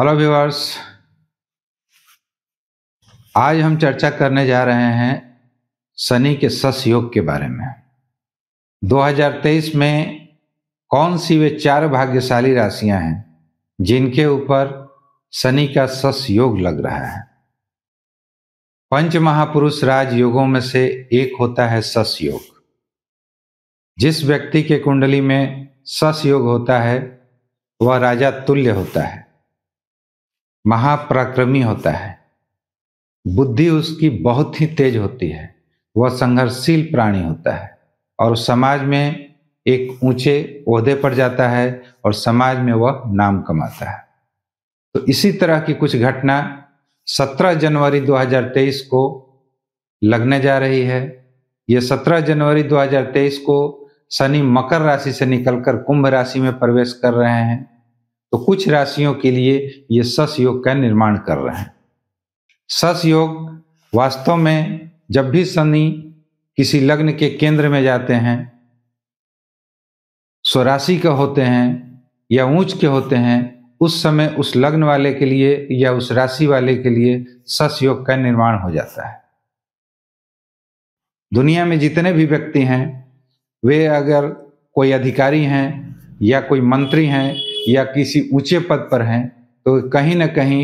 hello viewers आज हम चर्चा करने जा रहे हैं शनि के सस योग के बारे में 2023 में कौन सी वे चार भाग्यशाली राशियां हैं जिनके ऊपर शनि का सस योग लग रहा है पंच महापुरुष राज योगों में से एक होता है सस योग जिस व्यक्ति के कुंडली में सस योग होता है वह राजा तुल्य होता है महापराक्रमी होता है बुद्धि उसकी बहुत ही तेज होती है वह संघर्षशील प्राणी होता है और समाज में एक ऊंचे ओहदे पर जाता है और समाज में वह नाम कमाता है तो इसी तरह की कुछ घटना 17 जनवरी 2023 को लगने जा रही है यह 17 जनवरी 2023 को शनि मकर राशि से निकलकर कुंभ राशि में प्रवेश कर रहे हैं तो कुछ राशियों के लिए ये सस योग का निर्माण कर रहे हैं सस योग वास्तव में जब भी शनि किसी लग्न के केंद्र में जाते हैं स्वराशि के होते हैं या ऊंच के होते हैं उस समय उस लग्न वाले के लिए या उस राशि वाले के लिए सस योग का निर्माण हो जाता है दुनिया में जितने भी व्यक्ति हैं वे अगर कोई अधिकारी हैं या कोई मंत्री हैं या किसी ऊंचे पद पर हैं तो कहीं ना कहीं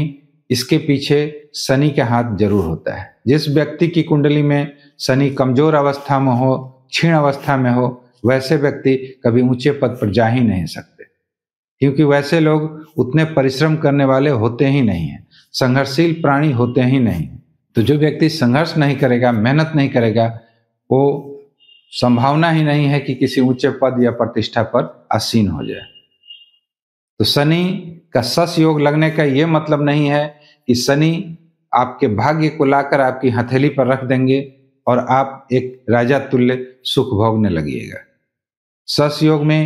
इसके पीछे शनि के हाथ जरूर होता है जिस व्यक्ति की कुंडली में शनि कमजोर अवस्था में हो क्षीण अवस्था में हो वैसे व्यक्ति कभी ऊंचे पद पर जा ही नहीं सकते क्योंकि वैसे लोग उतने परिश्रम करने वाले होते ही नहीं हैं संघर्षशील प्राणी होते ही नहीं तो जो व्यक्ति संघर्ष नहीं करेगा मेहनत नहीं करेगा वो संभावना ही नहीं है कि किसी ऊंचे पद या प्रतिष्ठा पर आसीन हो जाए तो शनि का सस योग लगने का ये मतलब नहीं है कि शनि आपके भाग्य को लाकर आपकी हथेली पर रख देंगे और आप एक राजा तुल्य सुख भोगने लगिएगा सस योग में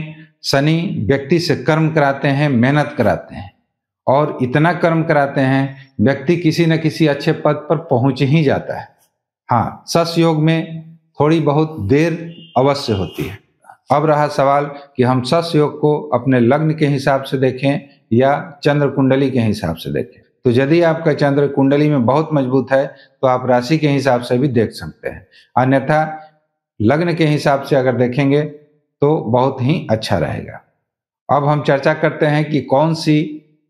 शनि व्यक्ति से कर्म कराते हैं मेहनत कराते हैं और इतना कर्म कराते हैं व्यक्ति किसी न किसी अच्छे पद पर पहुंच ही जाता है हाँ सस योग में थोड़ी बहुत देर अवश्य होती है अब रहा सवाल कि हम सस योग को अपने लग्न के हिसाब से देखें या चंद्र कुंडली के हिसाब से देखें तो यदि आपका चंद्र कुंडली में बहुत मजबूत है तो आप राशि के हिसाब से भी देख सकते हैं अन्यथा लग्न के हिसाब से अगर देखेंगे तो बहुत ही अच्छा रहेगा अब हम चर्चा करते हैं कि कौन सी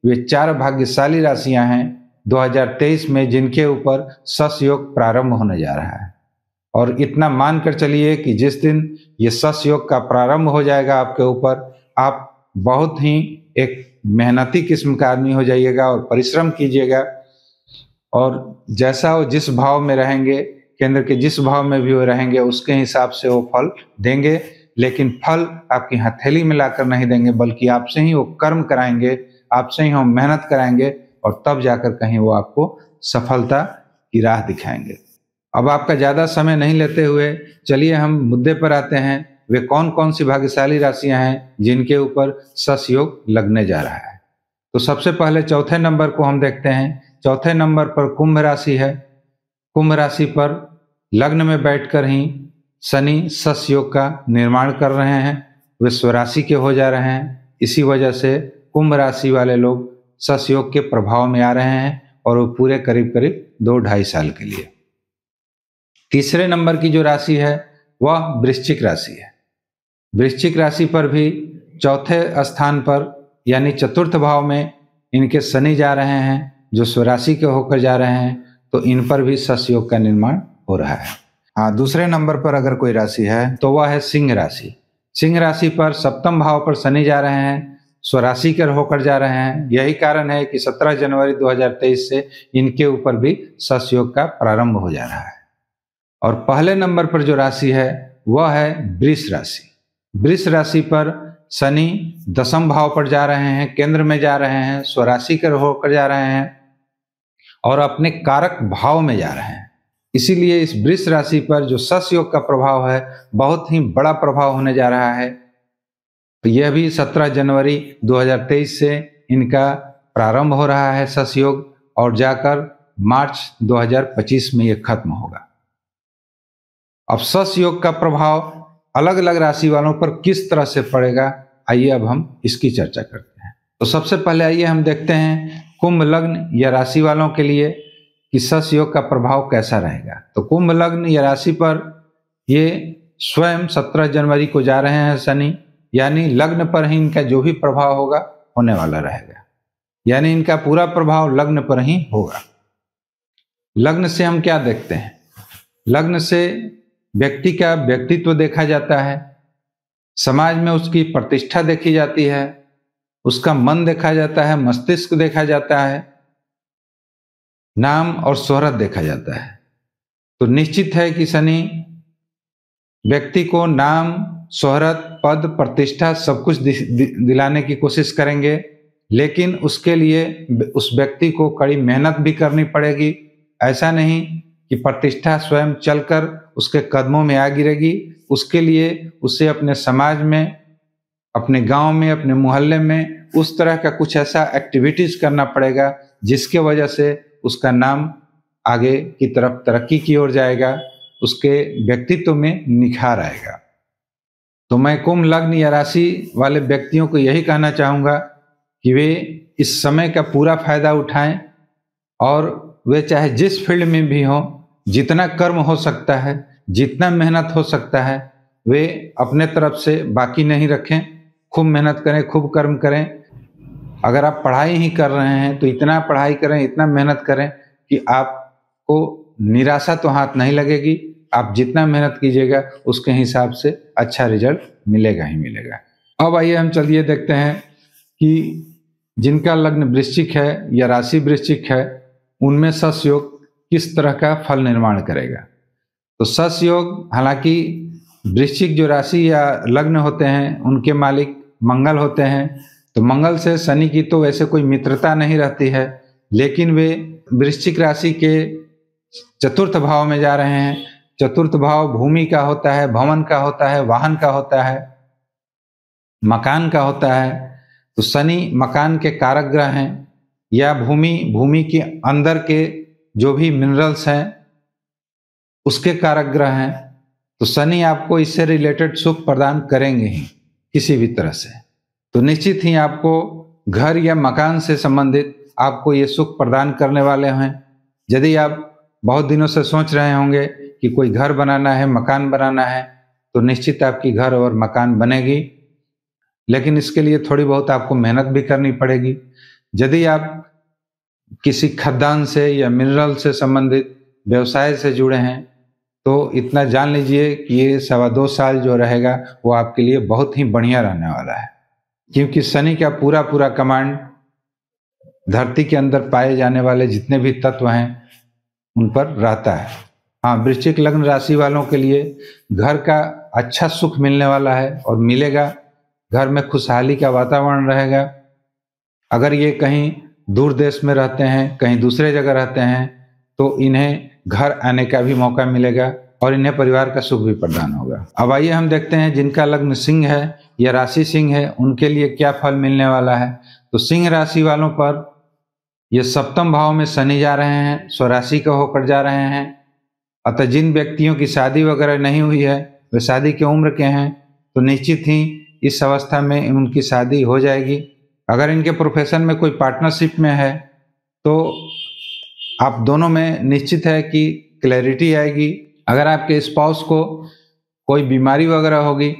वे चार भाग्यशाली राशियां हैं 2023 में जिनके ऊपर सस योग प्रारंभ होने जा रहा है और इतना मान कर चलिए कि जिस दिन ये सस योग का प्रारंभ हो जाएगा आपके ऊपर आप बहुत ही एक मेहनती किस्म का आदमी हो जाइएगा और परिश्रम कीजिएगा और जैसा वो जिस भाव में रहेंगे केंद्र के जिस भाव में भी वो रहेंगे उसके हिसाब से वो फल देंगे लेकिन फल आपकी हथेली में लाकर नहीं देंगे बल्कि आपसे ही वो कर्म कराएंगे आपसे ही हम मेहनत कराएंगे और तब जाकर कहीं वो आपको सफलता की राह दिखाएंगे अब आपका ज़्यादा समय नहीं लेते हुए चलिए हम मुद्दे पर आते हैं वे कौन कौन सी भाग्यशाली राशियां हैं जिनके ऊपर सस योग लगने जा रहा है तो सबसे पहले चौथे नंबर को हम देखते हैं चौथे नंबर पर कुंभ राशि है कुंभ राशि पर लग्न में बैठकर ही शनि सस योग का निर्माण कर रहे हैं वे स्वराशि के हो जा रहे हैं इसी वजह से कुंभ राशि वाले लोग सस योग के प्रभाव में आ रहे हैं और वो पूरे करीब करीब दो ढाई साल के लिए तीसरे नंबर की जो राशि है वह वृश्चिक राशि है वृश्चिक राशि पर भी चौथे स्थान पर यानी चतुर्थ भाव में इनके शनि जा रहे हैं जो स्वराशि के होकर जा रहे हैं तो इन पर भी सस्योग का निर्माण हो रहा है हाँ दूसरे नंबर पर अगर कोई राशि है तो वह है सिंह राशि सिंह राशि पर सप्तम भाव पर शनि जा रहे हैं स्वराशि के होकर जा रहे हैं यही कारण है कि 17 जनवरी 2023 से इनके ऊपर भी योग का प्रारंभ हो जा रहा है और पहले नंबर पर जो राशि है वह है वृष राशि वृष राशि पर शनि दशम भाव पर जा रहे हैं केंद्र में जा रहे हैं स्वराशि कर होकर जा रहे हैं और अपने कारक भाव में जा रहे हैं इसीलिए इस वृष राशि पर जो सस योग का प्रभाव है बहुत ही बड़ा प्रभाव होने जा रहा है तो यह भी 17 जनवरी 2023 से इनका प्रारंभ हो रहा है सस योग और जाकर मार्च 2025 में यह खत्म होगा अब सस योग का प्रभाव अलग अलग राशि वालों पर किस तरह से पड़ेगा आइए अब हम इसकी चर्चा करते हैं तो सबसे पहले आइए हम देखते हैं कुंभ लग्न या राशि वालों के लिए कि सस योग का प्रभाव कैसा रहेगा तो कुंभ लग्न या राशि पर ये स्वयं 17 जनवरी को जा रहे हैं शनि यानी लग्न पर ही इनका जो भी प्रभाव होगा होने वाला रहेगा यानी इनका पूरा प्रभाव लग्न पर ही होगा लग्न से हम क्या देखते हैं लग्न से व्यक्ति का व्यक्तित्व देखा जाता है समाज में उसकी प्रतिष्ठा देखी जाती है उसका मन देखा जाता है मस्तिष्क देखा जाता है नाम और शोहरत देखा जाता है तो निश्चित है कि शनि व्यक्ति को नाम शोहरत पद प्रतिष्ठा सब कुछ दिलाने की कोशिश करेंगे लेकिन उसके लिए उस व्यक्ति को कड़ी मेहनत भी करनी पड़ेगी ऐसा नहीं कि प्रतिष्ठा स्वयं चलकर उसके कदमों में आ गिरेगी उसके लिए उसे अपने समाज में अपने गांव में अपने मोहल्ले में उस तरह का कुछ ऐसा एक्टिविटीज करना पड़ेगा जिसके वजह से उसका नाम आगे की तरफ तरक्की की ओर जाएगा उसके व्यक्तित्व में निखार आएगा तो मैं कुंभ लग्न या राशि वाले व्यक्तियों को यही कहना चाहूँगा कि वे इस समय का पूरा फायदा उठाएं और वे चाहे जिस फील्ड में भी हों जितना कर्म हो सकता है जितना मेहनत हो सकता है वे अपने तरफ से बाकी नहीं रखें खूब मेहनत करें खूब कर्म करें अगर आप पढ़ाई ही कर रहे हैं तो इतना पढ़ाई करें इतना मेहनत करें कि आपको निराशा तो हाथ नहीं लगेगी आप जितना मेहनत कीजिएगा उसके हिसाब से अच्छा रिजल्ट मिलेगा ही मिलेगा अब आइए हम चलिए देखते हैं कि जिनका लग्न वृश्चिक है या राशि वृश्चिक है उनमें सस योग किस तरह का फल निर्माण करेगा तो सस योग हालांकि वृश्चिक जो राशि या लग्न होते हैं उनके मालिक मंगल होते हैं तो मंगल से शनि की तो वैसे कोई मित्रता नहीं रहती है लेकिन वे वृश्चिक राशि के चतुर्थ भाव में जा रहे हैं चतुर्थ भाव भूमि का होता है भवन का होता है वाहन का होता है मकान का होता है तो शनि मकान के कारक ग्रह हैं या भूमि भूमि के अंदर के जो भी मिनरल्स हैं उसके कारक ग्रह हैं तो शनि आपको इससे रिलेटेड सुख प्रदान करेंगे ही किसी भी तरह से तो निश्चित ही आपको घर या मकान से संबंधित आपको ये सुख प्रदान करने वाले हैं यदि आप बहुत दिनों से सोच रहे होंगे कि कोई घर बनाना है मकान बनाना है तो निश्चित आपकी घर और मकान बनेगी लेकिन इसके लिए थोड़ी बहुत आपको मेहनत भी करनी पड़ेगी यदि आप किसी खदान से या मिनरल से संबंधित व्यवसाय से जुड़े हैं तो इतना जान लीजिए कि ये सवा दो साल जो रहेगा वो आपके लिए बहुत ही बढ़िया रहने वाला है क्योंकि शनि का पूरा पूरा कमांड धरती के अंदर पाए जाने वाले जितने भी तत्व हैं उन पर रहता है हाँ वृश्चिक लग्न राशि वालों के लिए घर का अच्छा सुख मिलने वाला है और मिलेगा घर में खुशहाली का वातावरण रहेगा अगर ये कहीं दूर देश में रहते हैं कहीं दूसरे जगह रहते हैं तो इन्हें घर आने का भी मौका मिलेगा और इन्हें परिवार का सुख भी प्रदान होगा अब आइए हम देखते हैं जिनका लग्न सिंह है या राशि सिंह है उनके लिए क्या फल मिलने वाला है तो सिंह राशि वालों पर ये सप्तम भाव में शनि जा रहे हैं स्वराशि का होकर जा रहे हैं अतः जिन व्यक्तियों की शादी वगैरह नहीं हुई है वे शादी की उम्र के हैं तो निश्चित ही इस अवस्था में उनकी शादी हो जाएगी अगर इनके प्रोफेशन में कोई पार्टनरशिप में है तो आप दोनों में निश्चित है कि क्लैरिटी आएगी अगर आपके स्पाउस को कोई बीमारी वगैरह होगी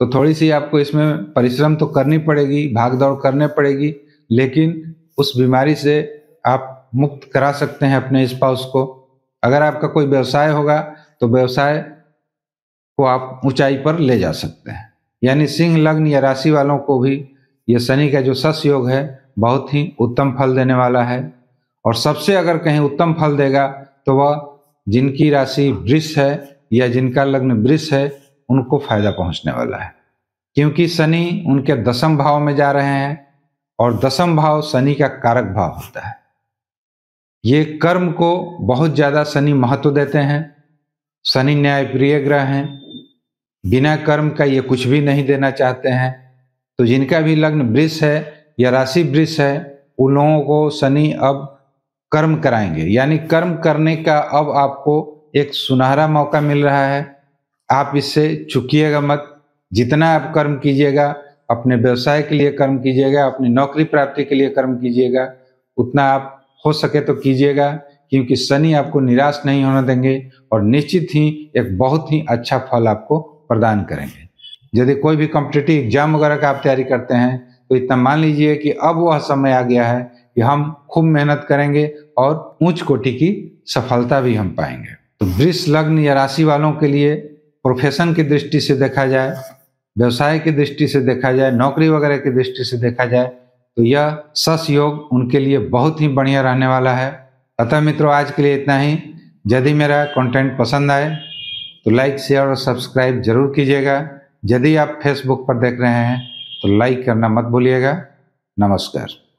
तो थोड़ी सी आपको इसमें परिश्रम तो करनी पड़ेगी भाग दौड़ करने पड़ेगी लेकिन उस बीमारी से आप मुक्त करा सकते हैं अपने स्पाउस को अगर आपका कोई व्यवसाय होगा तो व्यवसाय को आप ऊंचाई पर ले जा सकते हैं यानी सिंह लग्न या राशि वालों को भी ये शनि का जो सस योग है बहुत ही उत्तम फल देने वाला है और सबसे अगर कहीं उत्तम फल देगा तो वह जिनकी राशि वृष है या जिनका लग्न वृष है उनको फायदा पहुंचने वाला है क्योंकि शनि उनके दसम भाव में जा रहे हैं और दसम भाव शनि का कारक भाव होता है ये कर्म को बहुत ज़्यादा शनि महत्व देते हैं शनि न्यायप्रिय ग्रह हैं बिना कर्म का ये कुछ भी नहीं देना चाहते हैं तो जिनका भी लग्न वृक्ष है या राशि वृक्ष है उन लोगों को शनि अब कर्म कराएंगे यानी कर्म करने का अब आपको एक सुनहरा मौका मिल रहा है आप इससे चुकीयेगा मत जितना आप कर्म कीजिएगा अपने व्यवसाय के लिए कर्म कीजिएगा अपनी नौकरी प्राप्ति के लिए कर्म कीजिएगा उतना आप हो सके तो कीजिएगा क्योंकि शनि आपको निराश नहीं होने देंगे और निश्चित ही एक बहुत ही अच्छा फल आपको प्रदान करेंगे यदि कोई भी कॉम्पिटेटिव एग्जाम वगैरह का आप तैयारी करते हैं तो इतना मान लीजिए कि अब वह समय आ गया है कि हम खूब मेहनत करेंगे और ऊंच कोटि की सफलता भी हम पाएंगे तो वृक्ष लग्न या राशि वालों के लिए प्रोफेशन की दृष्टि से देखा जाए व्यवसाय की दृष्टि से देखा जाए नौकरी वगैरह की दृष्टि से देखा जाए तो यह सस योग उनके लिए बहुत ही बढ़िया रहने वाला है अतः मित्रों आज के लिए इतना ही यदि मेरा कंटेंट पसंद आए तो लाइक शेयर और सब्सक्राइब जरूर कीजिएगा यदि आप फेसबुक पर देख रहे हैं तो लाइक करना मत भूलिएगा नमस्कार